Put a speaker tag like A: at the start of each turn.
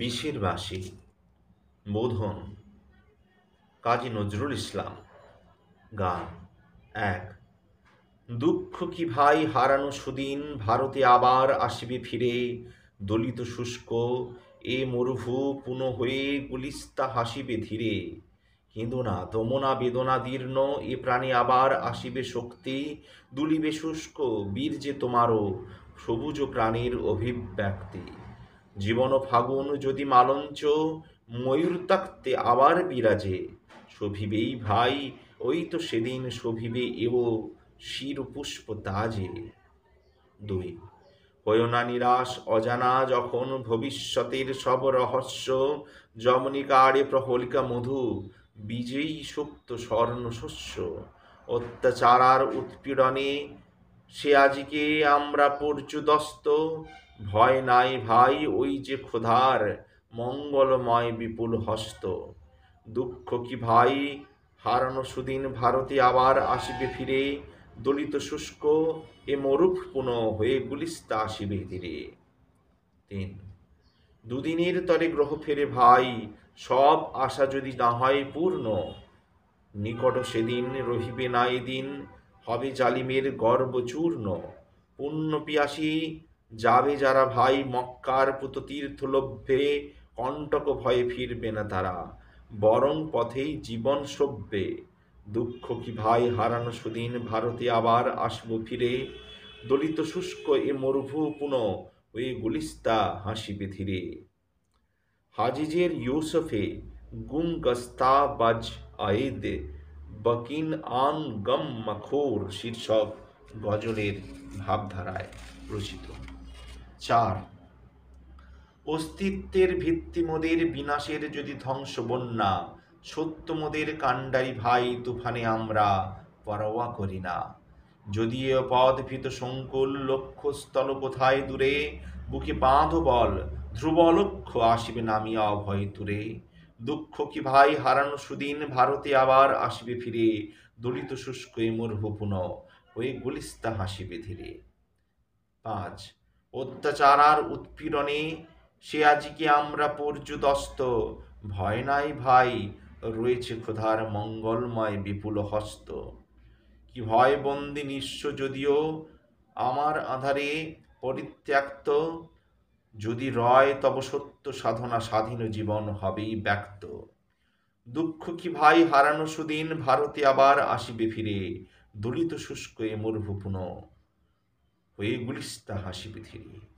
A: বিষের বাসী বোধন কাজী নজরুল ইসলাম গান এক দুঃখ কি ভাই হারানো সুদিন ভারতে আবার আসিবে ফিরে দলিত শুষ্ক এ মরুভু পুন হয়ে গুলিস্তা হাসিবে ধীরে হিন্দুনা দমনা বেদনা দীর্ণ এ প্রাণে আবার আসিবে শক্তি দুলিবে শুষ্ক বীর যে তোমারও সবুজ প্রাণীর অভিব্যক্তি জীবন ফাগুন যদি মালঞ্চ ময়ূর তাকতে আবার বিরাজে শোভিবেই ভাই ওই তো সেদিন শোভিবে এও শির পুষ্প তাজে দুই হয়না নিরাশ অজানা যখন ভবিষ্যতের সব রহস্য যমনিকারে প্রহলিকা মধু বিজয়ী সুপ্ত স্বর্ণশস্য অত্যাচারার উৎপীড়নে সে আজকে আমরা পর্যুদস্ত ভয় নাই ভাই ওই যে ক্ষুধার মঙ্গলময় বিপুল হস্ত দুঃখ কি ভাই হারানো সুদিন ভারতে আবার আসিবে ফিরে দলিত শুষ্ক এ মরুখ পুনঃ হয়ে গুলিস্তা আসিবে ধীরে তিন দুদিনের তরে গ্রহ ফেরে ভাই সব আশা যদি না হয় পূর্ণ নিকট সেদিন রহিবে না এদিন হবে জালিমের গর্বচূর্ণ পুণ্য পিয়াসী যাবে যারা ভাই মক্কার পুত তীর্থ লভ্যে কণ্টক ভয়ে ফিরবে না তারা বরং পথেই জীবন সভ্যে দুঃখ কি ভাই হারানো সুদিন ভারতে আবার আসব ফিরে দলিত শুষ্ক এ মরুভু পুন ওই গুলিস্তা হাসিবে ধীরে হাজিজের ইউসফে গুঙ্গস্তা বাজ আয়েদ বকিন আন গম মাখোর শীর্ষক গজলের ভাবধারায় রচিত চার অস্তিত্বের ভিত্তিমদের বিনাশের যদি ধ্বংস বন্যা সত্যমদের কাণ্ডারি ভাই তুফানে আমরা পরোয়া করি না যদি এ ভীত সংকুল লক্ষ্য স্থল কোথায় দূরে বুকে বাঁধ বল ধ্রুব লক্ষ্য আসিবে নামিয়া অভয় তুরে দুঃখ কি ভাই হারানো সুদিন ভারতে আবার আসবে ফিরে দলিত শুষ্ক এ মরহুপুন হয়ে গুলিস্তা হাসিবে ধীরে পাঁচ অত্যাচার আর উৎপীড়নে সে আজকে আমরা পর্যুদস্ত ভয় নাই ভাই রয়েছে ক্ষুধার মঙ্গলময় বিপুল হস্ত কি ভয় বন্দি নিঃস্ব যদিও আমার আধারে পরিত্যক্ত যদি রয় তব সত্য সাধনা স্বাধীন জীবন হবেই ব্যক্ত দুঃখ কি ভাই হারানো সুদিন ভারতে আবার আসিবে ফিরে দলিত শুষ্ক এ মরুভূপুন হয়ে গুলিস্তা হাসিবে ধীরে